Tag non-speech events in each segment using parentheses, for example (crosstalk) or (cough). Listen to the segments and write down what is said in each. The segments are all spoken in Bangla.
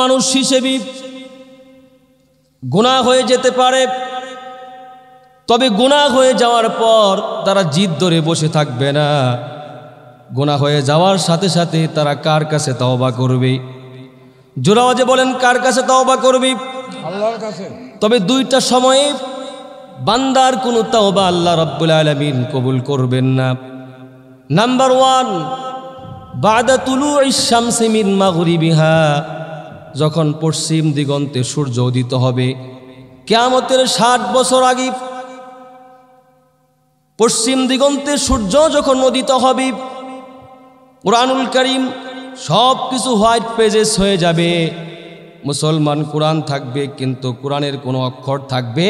মানুষ হিসেবে গুণা হয়ে যেতে পারে তবে গুণা হয়ে যাওয়ার পর তারা জিদ ধরে বসে থাকবে না গুণা হয়ে যাওয়ার সাথে সাথে তারা কার কাছে তওবা করবে জোরাওয়াজে বলেন কার কাছে তওবা করবে আল্লাহর কাছে তবে দুইটা সময়ে বান্দার কোনো তওবা আল্লাহ রাব্বুল আলামিন কবুল করবেন না নাম্বার ওয়ান বাদা তুলু ইসামসিমিন মাগরিবিহা যখন পশ্চিম দিগন্তে সূর্য উদিত হবে কেয়ামতের ষাট বছর আগে পশ্চিম দিগন্তে সূর্য যখন উদিত হবে কোরআনুল করিম সব কিছু হোয়াইট পেজেস হয়ে যাবে মুসলমান কোরআন থাকবে কিন্তু কোরআনের কোনো অক্ষর থাকবে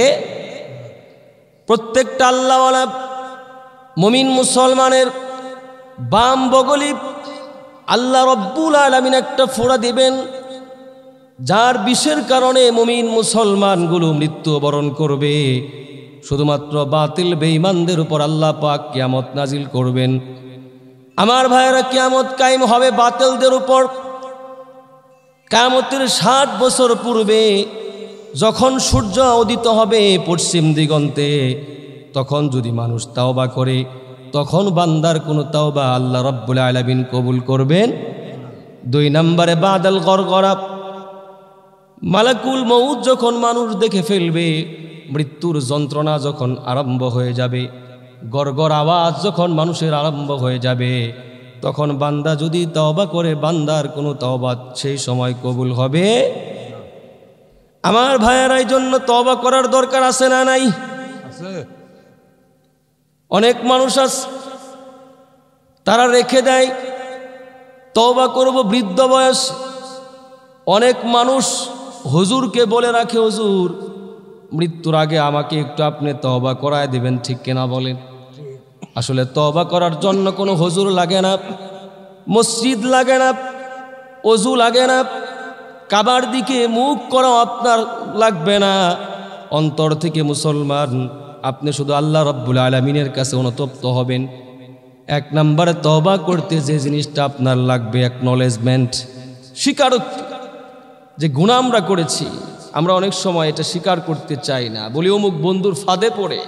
প্রত্যেকটা আল্লাহ মমিন মুসলমানের বাম বগলি আল্লাহ রব্বুল আলমিন একটা ফোড়া দিবেন যার বিষের কারণে মুমিন মুসলমানগুলো মৃত্যুবরণ করবে শুধুমাত্র বাতিল বেঈমানদের উপর আল্লাহ পাক কিয়ামত নাজিল করবেন আমার ভাইয়েরা কিয়ামত কায়েম হবে বাতিলদের উপর কায়ামতের ষাট বছর পূর্বে যখন সূর্য উদিত হবে পশ্চিম দিগন্তে তখন যদি মানুষ তাওবা করে তখন বান্দার কোনো তাওবা আল্লাহ রব্বুল আলামিন কবুল করবেন দুই নম্বরে বাদাল গড়া মালাকুল মৌত যখন মানুষ দেখে ফেলবে মৃত্যুর যন্ত্রণা যখন আরম্ভ হয়ে যাবে গরগর আওয়াজ যখন মানুষের আরম্ভ হয়ে যাবে তখন বান্দা যদি তওবা করে বান্দার কোনো তওবা সেই সময় কবুল হবে আমার ভাইয়ারাই জন্য তওবা করার দরকার আছে না নাই অনেক মানুষ আস তারা রেখে দেয় তওবা করব বৃদ্ধ বয়স অনেক মানুষ হুজুরকে বলে রাখে হুজুর মৃত্যুর আগে আমাকে একটু আপনি তবা করায় দিবেন ঠিক কিনা বলেন আসলে তবা করার জন্য কোনো হুজুর লাগে না মসজিদ লাগে না অজু লাগে না কাবার দিকে মুখ করা আপনার লাগবে না অন্তর থেকে মুসলমান আপনি শুধু আল্লাহ রব্বুল আলমিনের কাছে অনুতপ্ত হবেন এক নম্বরে তবা করতে যে জিনিসটা আপনার লাগবে অ্যাকনলেজমেন্ট স্বীকারোক্তি যে গুণা আমরা করেছি আমরা অনেক সময় এটা স্বীকার করতে চাই না বলি অমুক বন্ধুর ফাঁদে পড়ে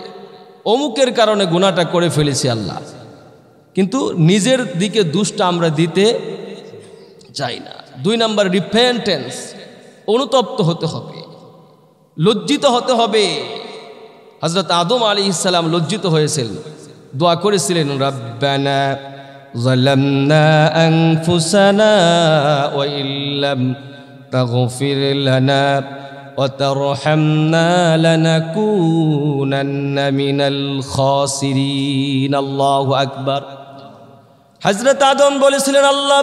অমুকের কারণে গুণাটা করে ফেলেছি আল্লাহ কিন্তু নিজের দিকে দুষ্টা আমরা দিতে চাই না দুই নম্বর রিফেন্টেন্স অনুতপ্ত হতে হবে লজ্জিত হতে হবে হজরত আদম আলী ইসালাম লজ্জিত হয়েছিল দোয়া করেছিলেন রাব্বানা ظلمنا أنفسنا وإن تغفر لنا وترحمنا لنكونن من الخاسرين الله أكبر হজরত আদম বলেছিলেন আল্লাহ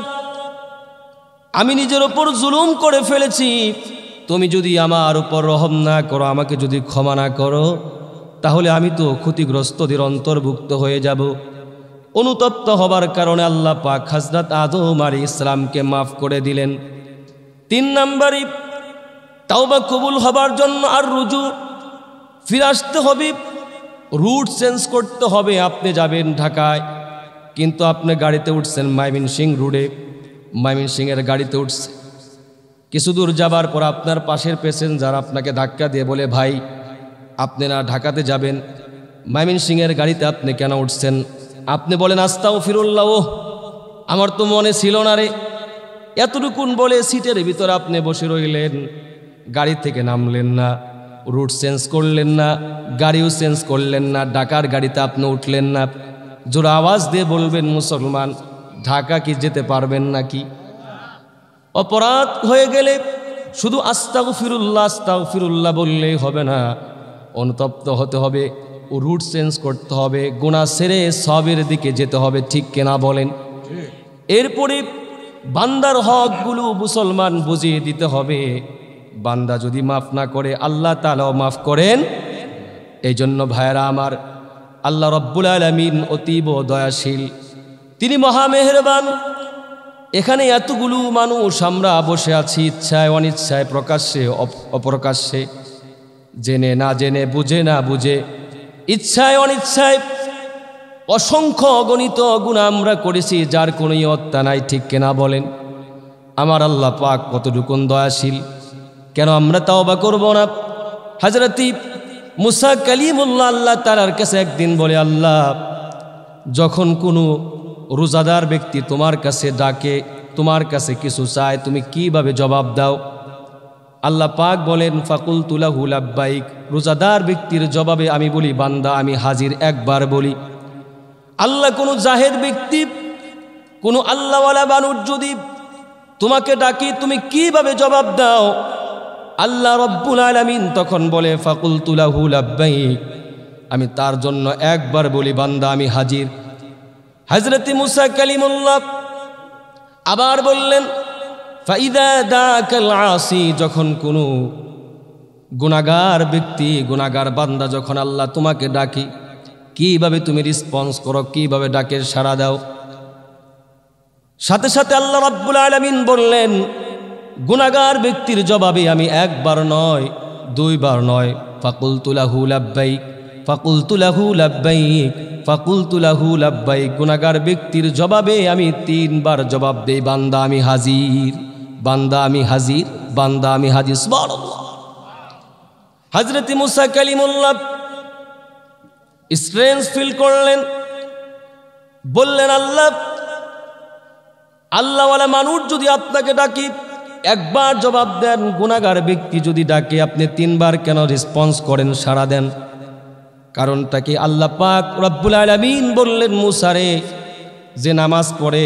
আমি নিজের ওপর জুলুম করে ফেলেছি তুমি যদি আমার উপর রহম না করো আমাকে যদি ক্ষমা না করো তাহলে আমি তো ক্ষতিগ্রস্তদের অন্তর্ভুক্ত হয়ে যাব অনুতপ্ত হবার কারণে আল্লাহ পাক হাজরত আদম আর ইসলামকে মাফ করে দিলেন তিন নম্বরই তাওবা কবুল হবার জন্য আর রুজু ফিরে আসতে হবে রুট চেঞ্জ করতে হবে আপনি যাবেন ঢাকায় কিন্তু আপনি গাড়িতে উঠছেন মাইমিন সিং রোডে মাইমিন সিংয়ের গাড়িতে উঠছে কিছু দূর যাবার পর আপনার পাশের প্যাসেঞ্জার আপনাকে ধাক্কা দিয়ে বলে ভাই আপনি না ঢাকাতে যাবেন মাইমিন সিংয়ের গাড়িতে আপনি কেন উঠছেন আপনি বলেন আস্তাও ফিরুল্লাহ আমার তো মনে ছিল না রে এতটুকুন বলে সিটের ভিতর আপনি বসে রইলেন গাড়ি থেকে নামলেন না রুট চেঞ্জ করলেন না গাড়িও চেঞ্জ করলেন না ডাকার গাড়িতে আপনি উঠলেন না জোর আওয়াজ দিয়ে বলবেন মুসলমান ঢাকা কি যেতে পারবেন নাকি অপরাধ হয়ে গেলে শুধু আস্তাউ ফিরুল্লাহ আস্তাউ ফিরুল্লাহ বললেই হবে না অনুতপ্ত হতে হবে ও রুট চেঞ্জ করতে হবে গুণা সেরে সবের দিকে যেতে হবে ঠিক কেনা বলেন এরপরে বান্দার হকগুলো মুসলমান বুঝিয়ে দিতে হবে বান্দা যদি মাফ না করে আল্লাহ তালাও মাফ করেন এই জন্য ভাইয়েরা আমার আল্লাহ রব্বুল আলমিন অতীব দয়াশীল তিনি মহামেহেরবান এখানে এতগুলো মানুষ আমরা বসে আছি ইচ্ছায় অনিচ্ছায় প্রকাশ্যে অপ্রকাশ্যে জেনে না জেনে বুঝে না বুঝে ইচ্ছায় অনিচ্ছায় অসংখ্য অগণিত গুণ আমরা করেছি যার কোন অত্যা নাই ঠিক কেনা বলেন আমার আল্লাহ পাক কতটুকুন দয়াশীল কেন আমরা তাও বা করব না হাজরাতি মুসা কালিমুল্লা আল্লাহ তালার কাছে একদিন বলে আল্লাহ যখন কোনো রোজাদার ব্যক্তি তোমার কাছে ডাকে তোমার কাছে কিছু চায় তুমি কিভাবে জবাব দাও আল্লাহ পাক বলেন ফাকুল তুলাহুল আব্বাইক রোজাদার ব্যক্তির জবাবে আমি বলি বান্দা আমি হাজির একবার বলি আল্লাহ কোনো জাহের ব্যক্তি কোনো আল্লাহওয়ালা মানুষ যদি তোমাকে ডাকি তুমি কিভাবে জবাব দাও আল্লাহ রব্বুল আলমিন তখন বলে ফাকুল তুলাহু লাব্বাই আমি তার জন্য একবার বলি বান্দা আমি হাজির হজরতি মুসা কালিমুল্লাহ আবার বললেন ফাইদা দা আসি যখন কোনো গুণাগার ব্যক্তি গুণাগার বান্দা যখন আল্লাহ তোমাকে ডাকি কিভাবে তুমি রিসপন্স করো কিভাবে ডাকের সাড়া দাও সাথে সাথে আল্লাহ রাব্বুল আলমিন বললেন গুণাগার ব্যক্তির জবাবে আমি একবার নয় দুইবার নয় ফাকুল তুলাহু লাব্বাইক ফাকুল তুলাহু লাব্বাইক ফাকুল তুলাহু লাব্বাইক গুণাগার ব্যক্তির জবাবে আমি তিনবার জবাব দেই বান্দা আমি হাজির বান্দা আমি হাজির বান্দা আমি হাজির হজরত মুসা কালিমুল্লাহ স্ট্রেঞ্জ ফিল করলেন বললেন আল্লাহ আল্লাহওয়ালা মানুষ যদি আপনাকে ডাকি একবার জবাব দেন গুণাগার ব্যক্তি যদি ডাকে আপনি তিনবার কেন রেসপন্স করেন সাড়া দেন কারণটা কি আল্লাহ পাক রব্বুল আলমিন বললেন মুসারে যে নামাজ পড়ে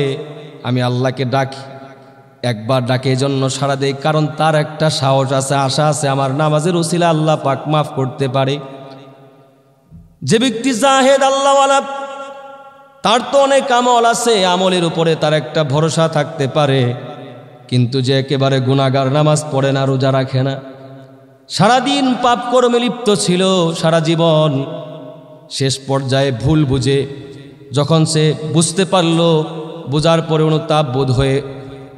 আমি আল্লাহকে ডাকি একবার ডাকে জন্য সাড়া দেয় কারণ তার একটা সাহস আছে আশা আছে আমার নামাজের ওসিলা আল্লাহ পাক মাফ করতে পারে যে ব্যক্তি জাহেদ আল্লাহওয়ালা তার তো অনেক আমল আছে আমলের উপরে তার একটা ভরসা থাকতে পারে কিন্তু যে একেবারে গুণাগার নামাজ পড়ে না রোজা রাখে না সারাদিন পাপ কর্মে লিপ্ত ছিল সারা জীবন শেষ পর্যায়ে ভুল বুঝে যখন সে বুঝতে পারল বোঝার পরে অনুতাপ বোধ হয়ে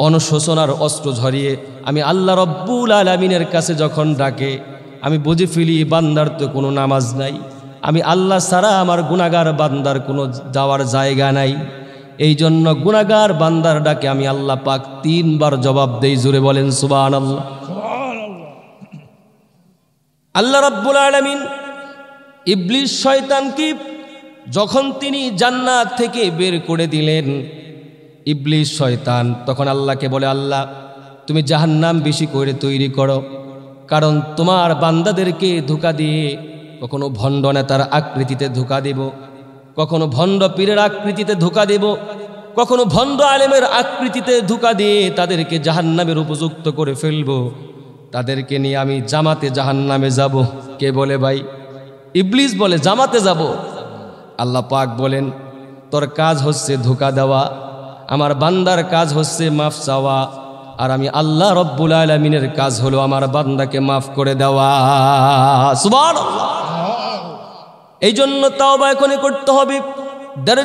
অনশোচনার অস্ত্র ঝরিয়ে আমি আল্লাহ রব্বুল আলমিনের কাছে যখন ডাকে আমি বুঝে ফেলি বান্দার তো কোনো নামাজ নাই আমি আল্লাহ ছাড়া আমার গুণাগার বান্দার কোনো যাওয়ার জায়গা নাই এই জন্য গুণাগার বান্দার ডাকে আমি আল্লাহ পাক তিনবার জবাব দেই জুড়ে বলেন সুবান আল্লাহ আল্লাহ রব্বুল আলমিন ইবলিশ শয়তানকে যখন তিনি জান্নাত থেকে বের করে দিলেন ইবলিশ শয়তান তখন আল্লাহকে বলে আল্লাহ তুমি জাহান্নাম বেশি করে তৈরি করো কারণ তোমার বান্দাদেরকে ধোকা দিয়ে কখনো ভণ্ড নেতার আকৃতিতে ধোকা দেব কখনো ভণ্ড পীরের আকৃতিতে ধোকা দেব কখনো ভণ্ড আলেমের আকৃতিতে ধোকা দিয়ে তাদেরকে জাহান্নামের উপযুক্ত করে ফেলব তাদেরকে নিয়ে আমি জামাতে জাহান্নামে যাব কে বলে ভাই ইবলিস বলে জামাতে যাব আল্লাহ পাক বলেন তোর কাজ হচ্ছে ধোকা দেওয়া আমার বান্দার কাজ হচ্ছে মাফ চাওয়া আর আমি আল্লাহ রব্বুল আলমিনের কাজ হলো আমার বান্দাকে মাফ করে দেওয়া এই জন্য তাও বা এখনই করতে হবে দর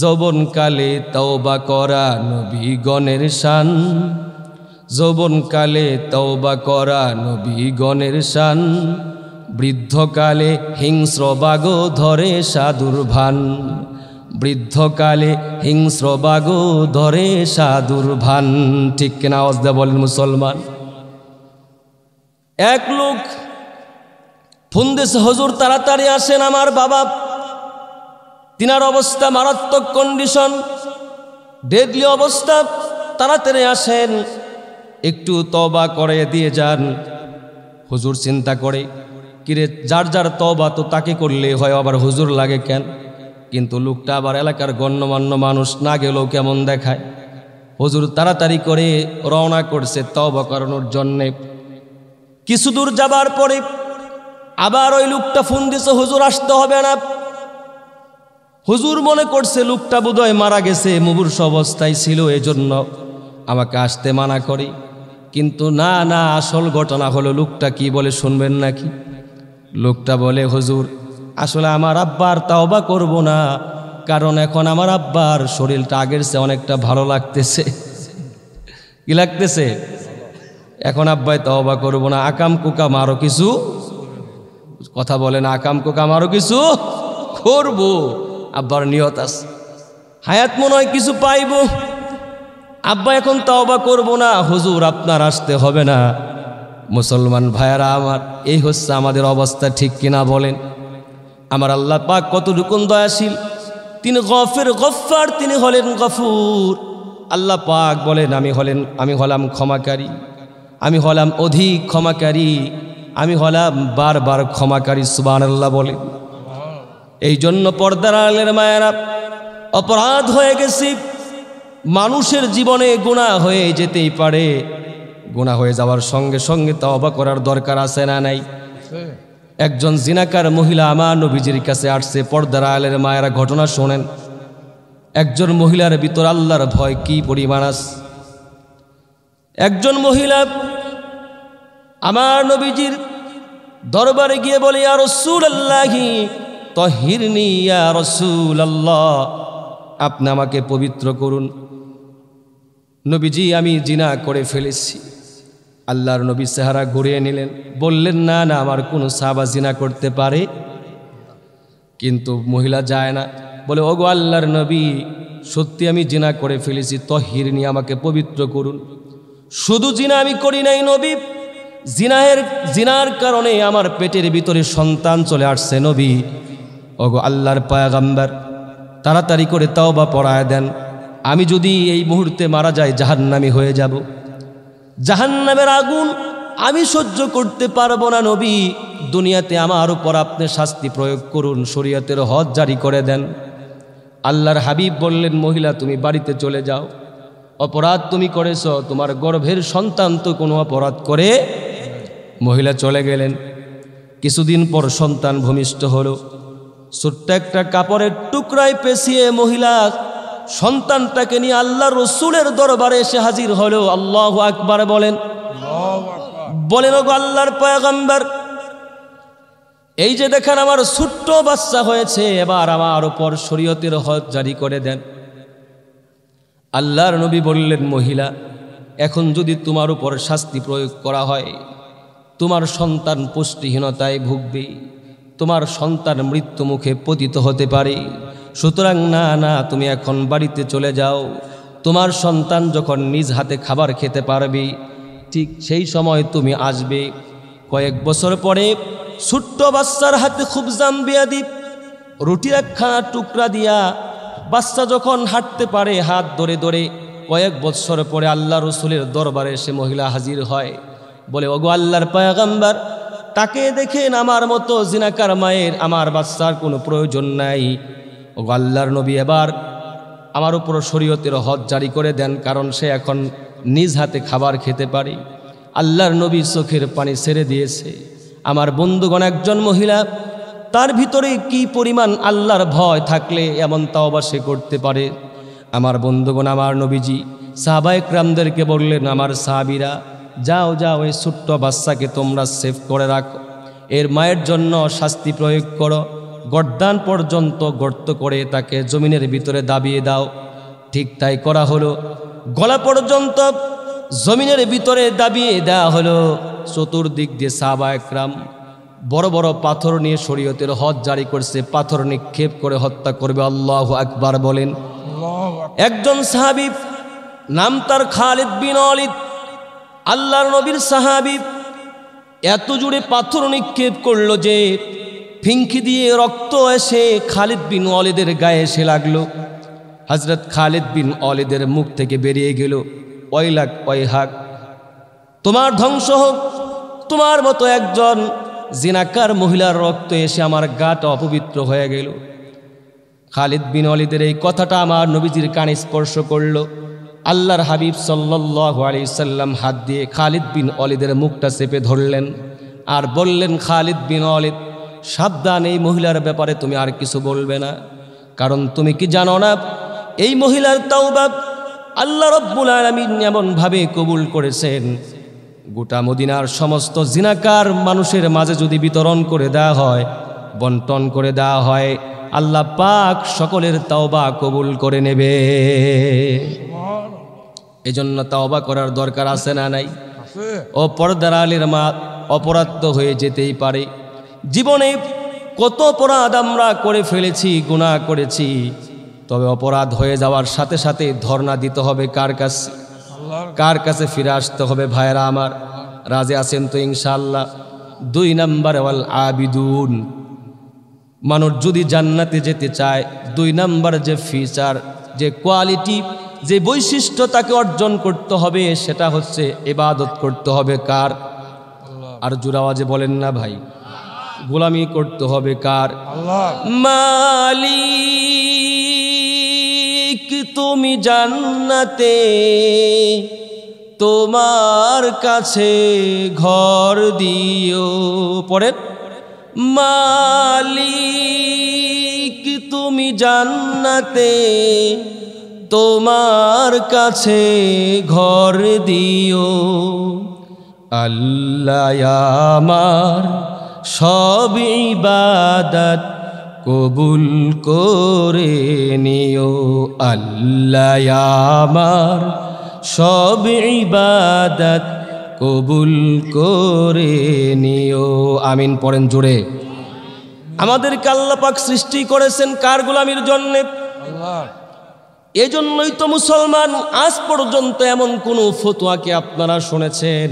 যৌবনকালে তওবা করা গণের শান যৌবনকালে তওবা করা গণের শান বৃদ্ধকালে হিংস্র বাগ ধরে সাধুর ভান বৃদ্ধকালে হিংস্র বাগ ধরে সাধুর ভান ঠিক কেনা অজদা বলেন মুসলমান এক লোক ফুন্দেশ হজুর তাড়াতাড়ি আসেন আমার বাবা তিনার অবস্থা মারাত্মক কন্ডিশন ডেডলি অবস্থা তাড়াতাড়ি আসেন একটু তবা করে দিয়ে যান হুজুর চিন্তা করে কিরে যার যার তবা তো তাকে করলে হয় আবার হুজুর লাগে কেন কিন্তু লোকটা আবার এলাকার গণ্যমান্য মানুষ না গেলেও কেমন দেখায় হুজুর তাড়াতাড়ি করে রওনা করছে তবা করানোর জন্যে কিছু দূর যাবার পরে আবার ওই লোকটা ফোন দিছে হুজুর আসতে হবে না হুজুর মনে করছে লোকটা বোধহয় মারা গেছে মুবুর্ষ অবস্থায় ছিল এজন্য আমাকে আসতে মানা করে কিন্তু না না আসল ঘটনা হলো লোকটা কি বলে শুনবেন নাকি লোকটা বলে হুজুর আসলে আমার আব্বার তাওবা করব না কারণ এখন আমার আব্বার শরীরটা আগের চেয়ে অনেকটা ভালো লাগতেছে কি লাগতেছে এখন আব্বাই বা করব না আকাম কুকাম আরো কিছু কথা বলেন আকাম কুকাম আরো কিছু করব আব্বার নিয়ত আছে হায়াত মনে হয় কিছু পাইব আব্বা এখন বা করব না হুজুর আপনার আসতে হবে না মুসলমান ভাইয়ারা আমার এই হচ্ছে আমাদের অবস্থা ঠিক কিনা বলেন আমার আল্লাহ পাক কত রুকুন দয়াশীল তিনি গফের গফার তিনি হলেন গফুর আল্লাহ পাক বলেন আমি হলেন আমি হলাম ক্ষমাকারী আমি হলাম অধিক ক্ষমাকারী আমি হলাম বারবার ক্ষমাকারী সুবান আল্লাহ বলেন এই জন্য পর্দার আলের মায়েরা অপরাধ হয়ে গেছি মানুষের জীবনে গুণা হয়ে যেতেই পারে গুণা হয়ে যাওয়ার সঙ্গে সঙ্গে তবা করার দরকার আছে না নাই একজন জিনাকার মহিলা আমার নবীজির কাছে আসছে পর্দার আলের মায়েরা ঘটনা শোনেন একজন মহিলার ভিতর আল্লাহর ভয় কি পরিমাণ আস একজন মহিলা আমার নবীজির দরবারে গিয়ে বলে আর রসুল আল্লাহি তহিরনি আর রসুল আল্লাহ আপনি আমাকে পবিত্র করুন নবীজি আমি জিনা করে ফেলেছি আল্লাহর নবী সেহারা ঘুরিয়ে নিলেন বললেন না না আমার কোনো সাবা জিনা করতে পারে কিন্তু মহিলা যায় না বলে ওগো আল্লাহর নবী সত্যি আমি জিনা করে ফেলেছি তহির নিয়ে আমাকে পবিত্র করুন শুধু জিনা আমি করি নাই নবী জিনাহের জিনার কারণে আমার পেটের ভিতরে সন্তান চলে আসছে নবী ওগো আল্লাহর পায়াগাম্বার তাড়াতাড়ি করে তাও বা পড়ায় দেন আমি যদি এই মুহূর্তে মারা যাই জাহান্নামি হয়ে যাব জাহান্নামের আগুন আমি সহ্য করতে পারবো না নবী দুনিয়াতে আমার উপর আপনি শাস্তি প্রয়োগ করুন শরীয়তের হজ জারি করে দেন আল্লাহর হাবিব বললেন মহিলা তুমি বাড়িতে চলে যাও অপরাধ তুমি করেছ তোমার গর্ভের সন্তান তো কোনো অপরাধ করে মহিলা চলে গেলেন কিছুদিন পর সন্তান ভূমিষ্ঠ হলো ছোট্ট একটা কাপড়ের টুকরায় পেঁচিয়ে মহিলা সন্তানটাকে নিয়ে আল্লাহ রসুলের দরবারে এসে হাজির হলেও আল্লাহ আকবার বলেন বলেন ওগো আল্লাহর পয়গম্বর এই যে দেখেন আমার ছোট্ট বাচ্চা হয়েছে এবার আমার ওপর শরীয়তের হজ জারি করে দেন আল্লাহর নবী বললেন মহিলা এখন যদি তোমার উপর শাস্তি প্রয়োগ করা হয় তোমার সন্তান পুষ্টিহীনতায় ভুগবে তোমার সন্তান মৃত্যু মুখে পতিত হতে পারে সুতরাং না না তুমি এখন বাড়িতে চলে যাও তোমার সন্তান যখন নিজ হাতে খাবার খেতে পারবি ঠিক সেই সময় তুমি আসবে কয়েক বছর পরে ছোট্ট বাচ্চার হাতে খুব জাম্বিয়া দ্বীপ রুটির একখানা টুকরা দিয়া বাচ্চা যখন হাঁটতে পারে হাত ধরে ধরে কয়েক বৎসর পরে আল্লাহ রসুলের দরবারে সে মহিলা হাজির হয় বলে ওগো আল্লাহর পায়াগাম্বার তাকে দেখেন আমার মতো জিনাকার মায়ের আমার বাচ্চার কোনো প্রয়োজন নাই ও আল্লাহর নবী এবার আমার উপর শরীয়তের হদ জারি করে দেন কারণ সে এখন নিজ হাতে খাবার খেতে পারি আল্লাহর নবী চোখের পানি ছেড়ে দিয়েছে আমার বন্ধুগণ একজন মহিলা তার ভিতরে কি পরিমাণ আল্লাহর ভয় থাকলে এমন তাওবা সে করতে পারে আমার বন্ধুগণ আমার নবীজি রামদেরকে বললেন আমার সাহাবিরা যাও যাও এই ছোট্ট বাচ্চাকে তোমরা সেভ করে রাখো এর মায়ের জন্য শাস্তি প্রয়োগ করো গর্দান পর্যন্ত গর্ত করে তাকে জমিনের ভিতরে দাবিয়ে দাও ঠিক তাই করা হলো গলা পর্যন্ত জমিনের ভিতরে দাবিয়ে দেওয়া হলো চতুর্দিক দিয়ে সাবা একরাম বড় বড় পাথর নিয়ে শরীয়তের হদ জারি করছে পাথর নিক্ষেপ করে হত্যা করবে আল্লাহ আকবার বলেন একজন সাহাবিব নাম তার খালিদ বিন অলিদ আল্লাহ নবীর সাহাবিব এত জুড়ে পাথর নিক্ষেপ করলো যে ফিঙ্কি দিয়ে রক্ত এসে খালিদ বিন অলেদের গায়ে এসে লাগলো হজরত খালিদ বিন অলেদের মুখ থেকে বেরিয়ে গেল ওই লাগ ওই হাক তোমার ধ্বংস হোক তোমার মতো একজন জিনাকার মহিলার রক্ত এসে আমার গাটা অপবিত্র হয়ে গেল খালিদ বিন অলিদের এই কথাটা আমার নবীজির কানে স্পর্শ করল আল্লাহর হাবিব সাল্লু আলি সাল্লাম হাত দিয়ে খালিদ বিন অলিদের মুখটা চেপে ধরলেন আর বললেন খালিদ বিন অলিদ সাবধান এই মহিলার ব্যাপারে তুমি আর কিছু বলবে না কারণ তুমি কি জানো না এই মহিলার তাওবা আল্লাহ রব্বুল আলমিন এমনভাবে কবুল করেছেন গোটা মদিনার সমস্ত জিনাকার মানুষের মাঝে যদি বিতরণ করে দেওয়া হয় বন্টন করে দেওয়া হয় আল্লাহ পাক সকলের তাওবা কবুল করে নেবে এজন্য তাওবা করার দরকার আছে না নাই ও পর্দার আলের মা অপরাধ হয়ে যেতেই পারে জীবনে কত অপরাধ আমরা করে ফেলেছি গুণা করেছি তবে অপরাধ হয়ে যাওয়ার সাথে সাথে ধর্ণা দিতে হবে কার কাছে কার কাছে ফিরে আসতে হবে ভাইরা আমার রাজে আছেন তো ইনশাল্লাহ দুই নাম্বার ওয়াল আবিদুন মানুষ যদি জান্নাতে যেতে চায় দুই নাম্বার যে ফিচার যে কোয়ালিটি যে বৈশিষ্ট্য তাকে অর্জন করতে হবে সেটা হচ্ছে এবাদত করতে হবে কার আর জুরাওয়াজে বলেন না ভাই গোলামি করতে হবে কার মালি তুমি জান্নাতে তোমার কাছে ঘর দিও পরে মালিক তুমি জান্নাতে তোমার কাছে ঘর দিও আল্লাহ আমার সব ইবাদত কবুল করে নিও আল্লাহ আমার সব ইবাদত কবুল করে নিও আমিন পড়েন জুড়ে আমাদের কাল্লাপাক সৃষ্টি করেছেন কার গোলামির জন্যে এজন্যই তো মুসলমান আজ পর্যন্ত এমন কোনো ফতুয়াকে আপনারা শুনেছেন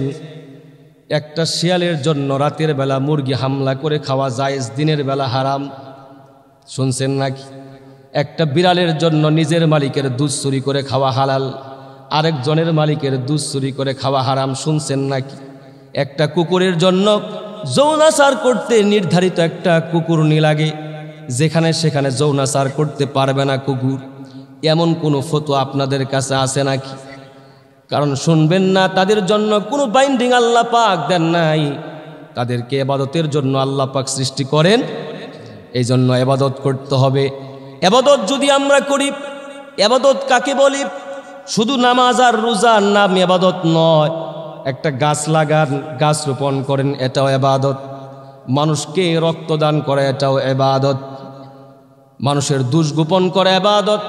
একটা শিয়ালের জন্য রাতের বেলা মুরগি হামলা করে খাওয়া জায়েজ দিনের বেলা হারাম শুনছেন নাকি একটা বিড়ালের জন্য নিজের মালিকের দুধ চুরি করে খাওয়া হালাল আরেকজনের মালিকের দুধ চুরি করে খাওয়া হারাম শুনছেন নাকি একটা কুকুরের জন্য যৌনাচার করতে নির্ধারিত একটা কুকুর লাগে যেখানে সেখানে যৌনাচার করতে পারবে না কুকুর এমন কোনো ফটো আপনাদের কাছে আছে নাকি কারণ শুনবেন না তাদের জন্য কোনো বাইন্ডিং আল্লাহ পাক দেন নাই তাদেরকে এবাদতের জন্য আল্লাহ পাক সৃষ্টি করেন এই জন্য এবাদত করতে হবে এবাদত যদি আমরা করি এবাদত কাকে বলি শুধু নামাজ আর রোজার নাম এবাদত নয় একটা গাছ লাগান গাছ রোপণ করেন এটাও এবাদত মানুষকে রক্তদান করা এটাও এবাদত মানুষের দুষ গোপন করা এবাদত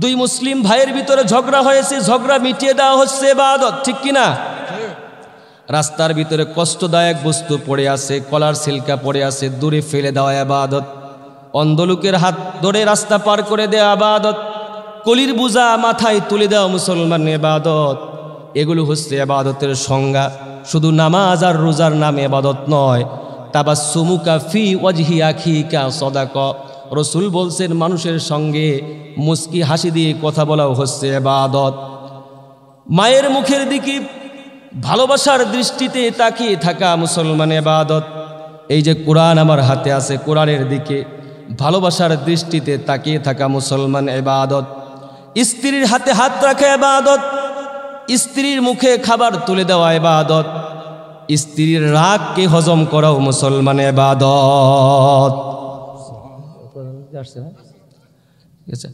দুই মুসলিম ভাইয়ের ভিতরে ঝগড়া হয়েছে ঝগড়া মিটিয়ে দেওয়া হচ্ছে এবাদত ঠিক কিনা রাস্তার ভিতরে কষ্টদায়ক বস্তু পড়ে আছে কলার সিল্কা পড়ে আছে দূরে ফেলে দেওয়া আবাদত অন্ধলোকের হাত ধরে রাস্তা পার করে দেওয়া আবাদত কলির বুজা মাথায় তুলে দেওয়া মুসলমান এবাদত এগুলো হচ্ছে এবাদতের সংজ্ঞা শুধু নামাজ আর রোজার নাম এবাদত নয় তাবা সুমুকা ফি ওয়াজহি আখি কা সদাকা রসুল বলছেন মানুষের সঙ্গে মুস্কি হাসি দিয়ে কথা বলাও হচ্ছে এবাদত মায়ের মুখের দিকে ভালোবাসার দৃষ্টিতে তাকিয়ে থাকা মুসলমান এবাদত এই যে কোরআন আমার হাতে আছে কোরআনের দিকে ভালোবাসার দৃষ্টিতে তাকিয়ে থাকা মুসলমান এবাদত স্ত্রীর হাতে হাত রাখা এবাদত স্ত্রীর মুখে খাবার তুলে দেওয়া এবাদত স্ত্রীর রাগকে হজম করাও মুসলমান এবাদত আসছে না হ্যাঁ? ঠিক আছে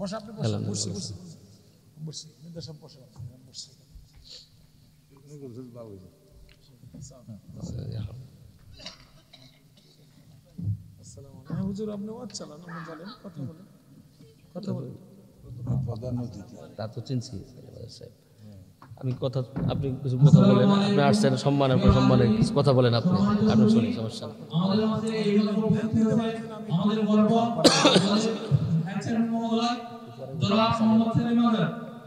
ওয়ালাইকুম আসসালাম বসে আপনি কথা বলেন কথা বলেন আমি কথা আপনি কিছু কথা বলেন আপনি আসছেন সম্মানের পর সম্মানের কিছু কথা বলেন আপনি আপনি শুনি সমস্যা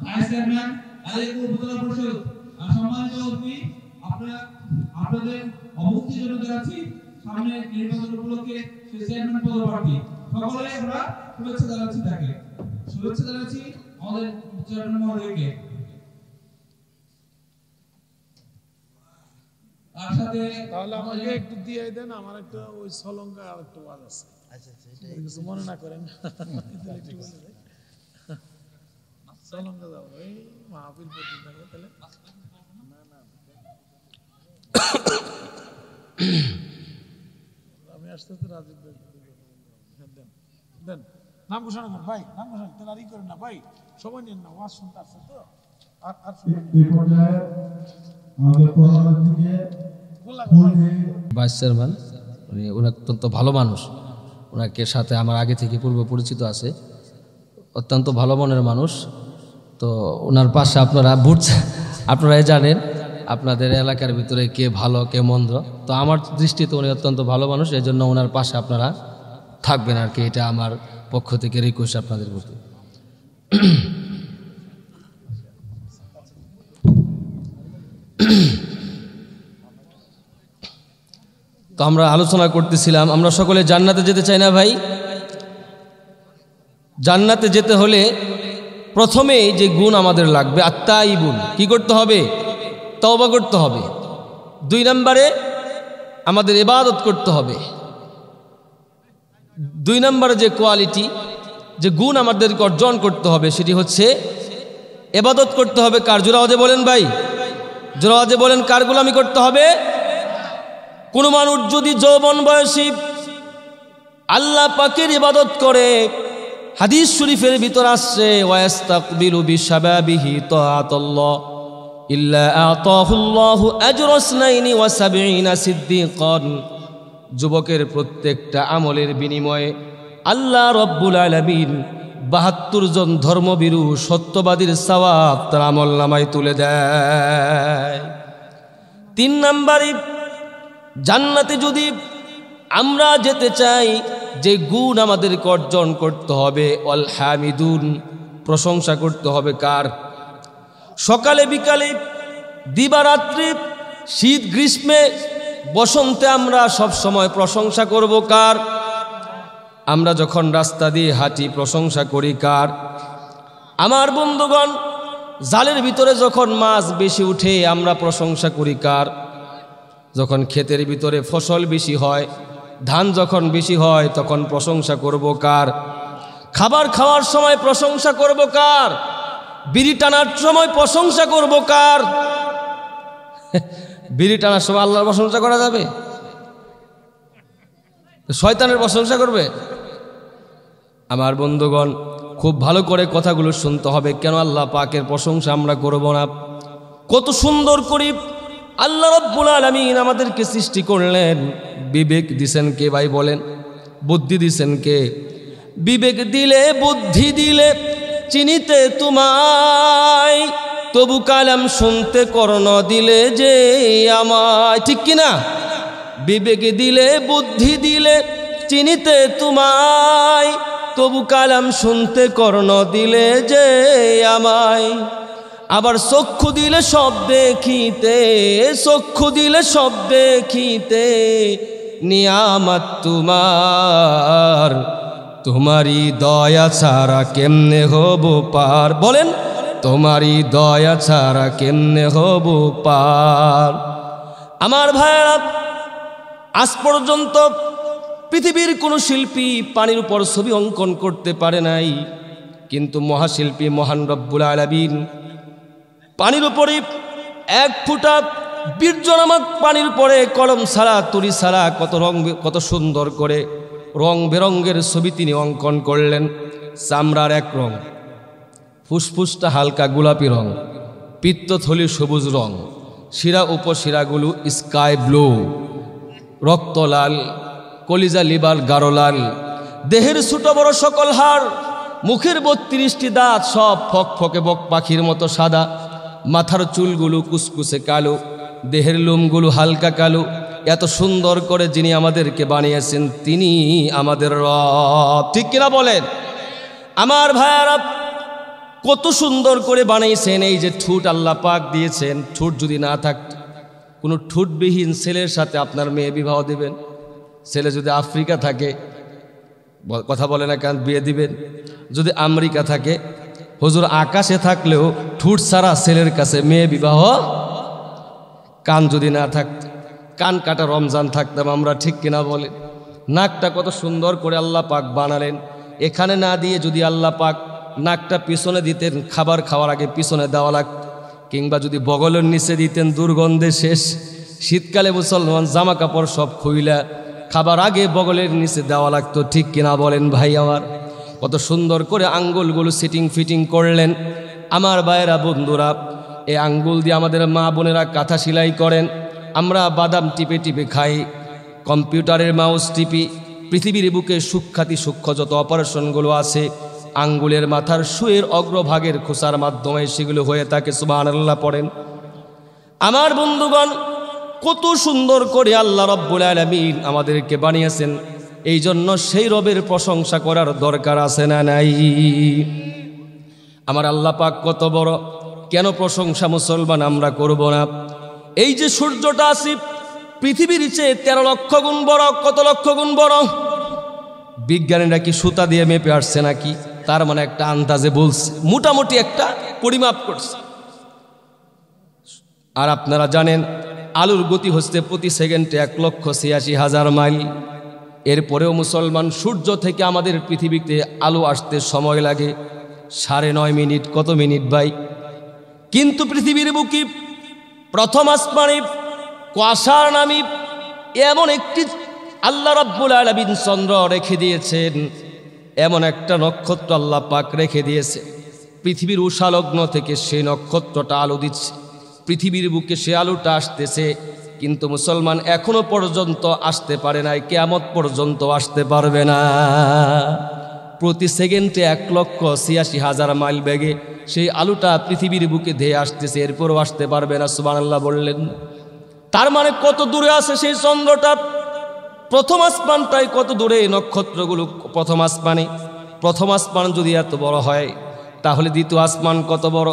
ভাইস চেয়ারম্যান উপজেলা পরিষদ সম্মানিত অতিথি আপনারা আপনাদের জন্য সামনে নির্বাচন উপলক্ষে সে চেয়ারম্যান পদপ্রার্থী সকলে আমরা শুভেচ্ছা জানাচ্ছি তাকে শুভেচ্ছা জানাচ্ছি আমাদের চেয়ারম্যান মহোদয়কে তার সাথে তাহলে আমাকে একটু দিয়ে দেন আমার একটা ওই সলঙ্গা আর একটু আছে আচ্ছা আচ্ছা এটা মনে না করেন নাম ঘোষণা করেন ভাই নাম ঘোষণা আর করেন না ভাই সময় নেন না ওয়াজ শুনতে আসছে তো আর আর অত্যন্ত ভালো মানুষ ওনাকে সাথে আমার আগে থেকে পূর্ব পরিচিত আছে অত্যন্ত ভালো মনের মানুষ তো ওনার পাশে আপনারা বুট আপনারাই জানেন আপনাদের এলাকার ভিতরে কে ভালো কে মন্দ তো আমার দৃষ্টিতে উনি অত্যন্ত ভালো মানুষ এই জন্য ওনার পাশে আপনারা থাকবেন আর কি এটা আমার পক্ষ থেকে রিকোয়েস্ট আপনাদের প্রতি তো আমরা আলোচনা করতেছিলাম আমরা সকলে জান্নাতে যেতে চাই না ভাই জান্নাতে যেতে হলে প্রথমে যে গুণ আমাদের লাগবে আত্মাই গুণ কী করতে হবে তওবা করতে হবে দুই নম্বরে আমাদের এবাদত করতে হবে দুই নম্বরে যে কোয়ালিটি যে গুণ আমাদেরকে অর্জন করতে হবে সেটি হচ্ছে এবাদত করতে হবে কার জোরাওয়াজে বলেন ভাই জোরাওয়াজে বলেন কার গুলামি করতে হবে কোনো মানুষ যদি যৌবন বয়সী আল্লাহ পাকের ইবাদত করে হাদিস শরীফের ভিতর আসছে ইল্লা যুবকের প্রত্যেকটা আমলের বিনিময়ে আল্লাহ রব্বুল আলমিন বাহাত্তর জন ধর্মবিরু সত্যবাদীর সবাব তার আমল নামায় তুলে দেয় তিন নাম্বারই জান্নাতে যদি আমরা যেতে চাই যে গুণ আমাদেরকে অর্জন করতে হবে অল হামিদুন প্রশংসা করতে হবে কার সকালে বিকালে দিবারাত্রি শীত গ্রীষ্মে বসন্তে আমরা সব সময় প্রশংসা করব কার আমরা যখন রাস্তা দিয়ে হাঁটি প্রশংসা করি কার আমার বন্ধুগণ জালের ভিতরে যখন মাছ বেশি উঠে আমরা প্রশংসা করি কার যখন ক্ষেতের ভিতরে ফসল বেশি হয় ধান যখন বেশি হয় তখন প্রশংসা করব কার খাবার খাওয়ার সময় প্রশংসা করব কার বিড়ি টানার সময় প্রশংসা করব কার (laughs) বিড়ি টানার সময় আল্লাহর প্রশংসা করা যাবে শয়তানের প্রশংসা করবে আমার বন্ধুগণ খুব ভালো করে কথাগুলো শুনতে হবে কেন আল্লাহ পাকের প্রশংসা আমরা করব না কত সুন্দর করি আল্লাহ রব্বুল আলমিন আমাদেরকে সৃষ্টি করলেন বিবেক দিছেন কে ভাই বলেন বুদ্ধি দিছেন কে বিবেক দিলে বুদ্ধি দিলে চিনিতে তোমায় তবু কালাম শুনতে করণ দিলে যে আমায় ঠিক কিনা বিবেক দিলে বুদ্ধি দিলে চিনিতে তোমায় তবু কালাম শুনতে করণ দিলে যে আমায় আবার চক্ষু দিলে সব দেখিতে চক্ষু দিলে সব দেখিতে নিয়ামত তোমার তোমারই দয়া ছাড়া কেমনে হব পার বলেন তোমারই দয়া ছাড়া কেমনে হব পার আমার ভাইয়েরা আজ পর্যন্ত পৃথিবীর কোনো শিল্পী পানির উপর ছবি অঙ্কন করতে পারে নাই কিন্তু মহাশিল্পী মহান রব্বুল আলবিন পানির উপরে এক ফুটা বীর্য নামক পানির পরে কলম ছাড়া তুরি ছাড়া কত রং কত সুন্দর করে রং বেরঙ্গের ছবি তিনি অঙ্কন করলেন চামড়ার এক রং ফুসফুসটা হালকা গোলাপি রং পিত্তথলি সবুজ রং শিরা উপশিরাগুলো স্কাই ব্লু রক্তলাল কলিজা গাঢ় লাল দেহের ছোট বড় সকল হাড় মুখের বত্রিশটি দাঁত সব ফক ফকে বক পাখির মতো সাদা মাথার চুলগুলো কুসকুসে কালো দেহের লোমগুলো হালকা কালো এত সুন্দর করে যিনি আমাদেরকে বানিয়েছেন তিনি আমাদের রব ঠিক কিনা বলেন আমার ভাইয়ারা কত সুন্দর করে বানিয়েছেন এই যে ঠুট আল্লাহ পাক দিয়েছেন ঠুট যদি না থাকত কোনো ঠুটবিহীন ছেলের সাথে আপনার মেয়ে বিবাহ দেবেন ছেলে যদি আফ্রিকা থাকে কথা বলে না কেন বিয়ে দিবেন যদি আমেরিকা থাকে হুজুর আকাশে থাকলেও ঠুট ছাড়া ছেলের কাছে মেয়ে বিবাহ কান যদি না থাকত কান কাটা রমজান থাকতাম আমরা ঠিক কিনা বলে নাকটা কত সুন্দর করে আল্লাহ পাক বানালেন এখানে না দিয়ে যদি আল্লাহ পাক নাকটা পিছনে দিতেন খাবার খাওয়ার আগে পিছনে দেওয়া লাগত কিংবা যদি বগলের নিচে দিতেন দুর্গন্ধে শেষ শীতকালে মুসলমান জামা কাপড় সব খুইলা খাবার আগে বগলের নিচে দেওয়া লাগতো ঠিক কিনা বলেন ভাই আমার কত সুন্দর করে আঙ্গুলগুলো সিটিং ফিটিং করলেন আমার বায়েরা বন্ধুরা এই আঙ্গুল দিয়ে আমাদের মা বোনেরা কাঁথা সেলাই করেন আমরা বাদাম টিপে টিপে খাই কম্পিউটারের মাউস টিপি পৃথিবীর বুকে সুখ্যাতি সূক্ষ্ম যত অপারেশনগুলো আছে আঙ্গুলের মাথার শুয়ের অগ্রভাগের খোসার মাধ্যমে সেগুলো হয়ে তাকে সুবাহ আল্লাহ পড়েন আমার বন্ধুগণ কত সুন্দর করে আল্লাহ রব্বুল আলমিন আমাদেরকে বানিয়েছেন এই জন্য সেই রবের প্রশংসা করার দরকার আছে না নাই আমার আল্লাহ পাক কত বড় কেন প্রশংসা মুসলমান আমরা করব না এই যে সূর্যটা আসি পৃথিবীর চেয়ে তেরো লক্ষ গুণ বড় কত লক্ষ গুণ বড় বিজ্ঞানীরা কি সুতা দিয়ে মেপে আসছে নাকি তার মানে একটা আন্দাজে বলছে মোটামুটি একটা পরিমাপ করছে আর আপনারা জানেন আলুর গতি হচ্ছে প্রতি সেকেন্ডে এক লক্ষ ছিয়াশি হাজার মাইল এরপরেও মুসলমান সূর্য থেকে আমাদের পৃথিবীতে আলো আসতে সময় লাগে সাড়ে নয় মিনিট কত মিনিট ভাই কিন্তু পৃথিবীর বুকি প্রথম আসমানে কুয়াশার নামি এমন একটি আল্লাহ রব্বুল আলবিন চন্দ্র রেখে দিয়েছেন এমন একটা নক্ষত্র আল্লাহ পাক রেখে দিয়েছে পৃথিবীর উষালগ্ন থেকে সে নক্ষত্রটা আলো দিচ্ছে পৃথিবীর বুকে সে আলোটা আসতেছে কিন্তু মুসলমান এখনো পর্যন্ত আসতে পারে নাই কেয়ামত পর্যন্ত আসতে পারবে না প্রতি সেকেন্ডে এক লক্ষ ছিয়াশি হাজার মাইল বেগে সেই আলুটা পৃথিবীর বুকে ধেয়ে আসতেছে এরপরও আসতে পারবে না সুবান আল্লাহ বললেন তার মানে কত দূরে আছে সেই চন্দ্রটা প্রথম আসমানটাই কত দূরে নক্ষত্রগুলো প্রথম আসমানে প্রথম আসমান যদি এত বড় হয় তাহলে দ্বিতীয় আসমান কত বড়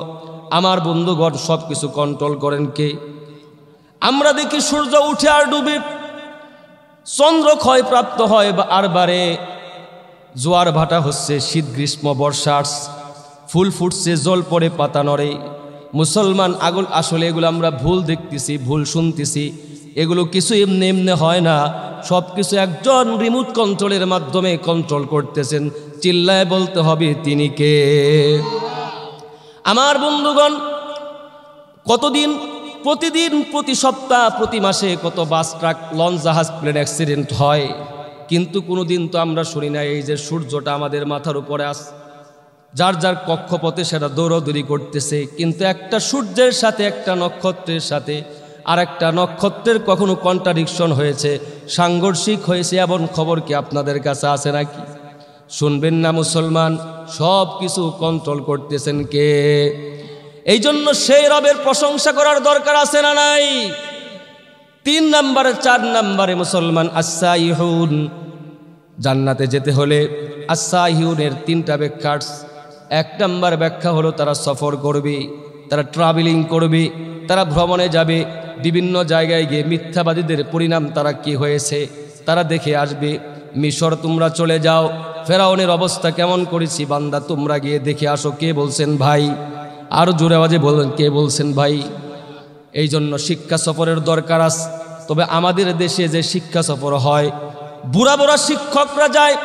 আমার বন্ধুগণ সব কিছু কন্ট্রোল করেন কে আমরা দেখি সূর্য উঠে আর ডুবে চন্দ্র ক্ষয়প্রাপ্ত হয় বা আর বারে জোয়ার ভাটা হচ্ছে শীত গ্রীষ্ম বর্ষার ফুল ফুটছে জল পরে পাতা নড়ে মুসলমান আগুন আসলে এগুলো আমরা ভুল দেখতেছি ভুল শুনতেছি এগুলো কিছু এমনি এমনি হয় না সব কিছু একজন রিমোট কন্ট্রোলের মাধ্যমে কন্ট্রোল করতেছেন চিল্লায় বলতে হবে তিনি কে আমার বন্ধুগণ কতদিন প্রতিদিন প্রতি সপ্তাহ প্রতি মাসে কত বাস ট্রাক লঞ্চ জাহাজ প্লেন অ্যাক্সিডেন্ট হয় কিন্তু কোনো দিন তো আমরা শুনি না এই যে সূর্যটা আমাদের মাথার উপরে আস যার যার কক্ষপথে সেটা দৌড়দৌড়ি করতেছে কিন্তু একটা সূর্যের সাথে একটা নক্ষত্রের সাথে আর একটা নক্ষত্রের কখনো কন্ট্রাডিকশন হয়েছে সাংঘর্ষিক হয়েছে এমন খবর কি আপনাদের কাছে আছে নাকি শুনবেন না মুসলমান সব কিছু কন্ট্রোল করতেছেন কে এই জন্য সেই রবের প্রশংসা করার দরকার আছে না নাই তিন নম্বরে চার নম্বরে মুসলমান ইহুন জান্নাতে যেতে হলে আসাইহুনের তিনটা ব্যাখ্যার্স এক নম্বর ব্যাখ্যা হলো তারা সফর করবে তারা ট্রাভেলিং করবে তারা ভ্রমণে যাবে বিভিন্ন জায়গায় গিয়ে মিথ্যাবাদীদের পরিণাম তারা কি হয়েছে তারা দেখে আসবে মিশর তোমরা চলে যাও ফেরাউনের অবস্থা কেমন করেছি বান্দা তোমরা গিয়ে দেখে আসো কে বলছেন ভাই আরও জোরে আওয়াজে বললেন কে বলছেন ভাই এই জন্য শিক্ষা সফরের দরকার আস তবে আমাদের দেশে যে শিক্ষা সফর হয় বুড়া বুড়া শিক্ষকরা যায়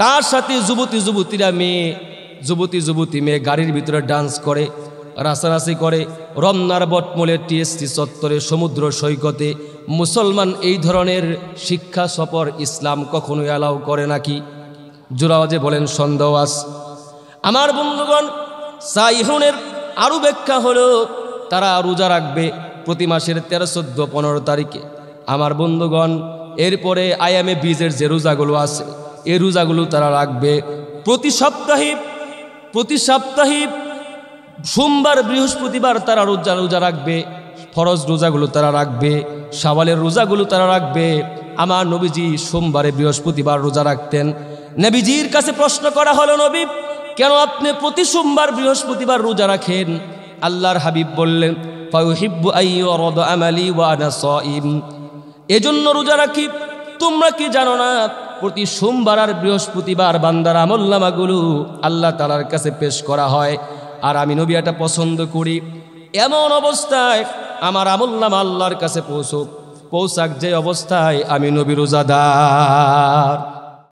তার সাথে যুবতী যুবতীরা মেয়ে যুবতী যুবতী মেয়ে গাড়ির ভিতরে ডান্স করে রাসারাসি করে রমনার বটমলে টিএসসি চত্বরে সমুদ্র সৈকতে মুসলমান এই ধরনের শিক্ষা সফর ইসলাম কখনোই অ্যালাউ করে নাকি জোরাওয়াজে বলেন সন্দেহ আস আমার বন্ধুগণ সাইহুনের আরও ব্যাখ্যা হলো তারা রোজা রাখবে প্রতি মাসের তেরো চোদ্দো পনেরো তারিখে আমার বন্ধুগণ এরপরে আইএমএ বিজের যে রোজাগুলো আছে এ রোজাগুলো তারা রাখবে প্রতি সপ্তাহে প্রতি সপ্তাহে সোমবার বৃহস্পতিবার তারা রোজা রোজা রাখবে ফরজ রোজাগুলো তারা রাখবে সাবালের রোজাগুলো তারা রাখবে আমার নবীজি সোমবারে বৃহস্পতিবার রোজা রাখতেন নবীজির কাছে প্রশ্ন করা হলো নবী কেন আপনি প্রতি সোমবার বৃহস্পতিবার রোজা রাখেন আল্লাহর হাবিব বললেন এজন্য রোজা রাখি তোমরা কি জানো না প্রতি সোমবার আর বৃহস্পতিবার বান্দার আমল্লামাগুলো আল্লাহ তালার কাছে পেশ করা হয় আর আমি নবী পছন্দ করি এমন অবস্থায় আমার আমল্লামা আল্লাহর কাছে পৌঁছুক পৌঁছাক যে অবস্থায় আমি নবী রোজাদার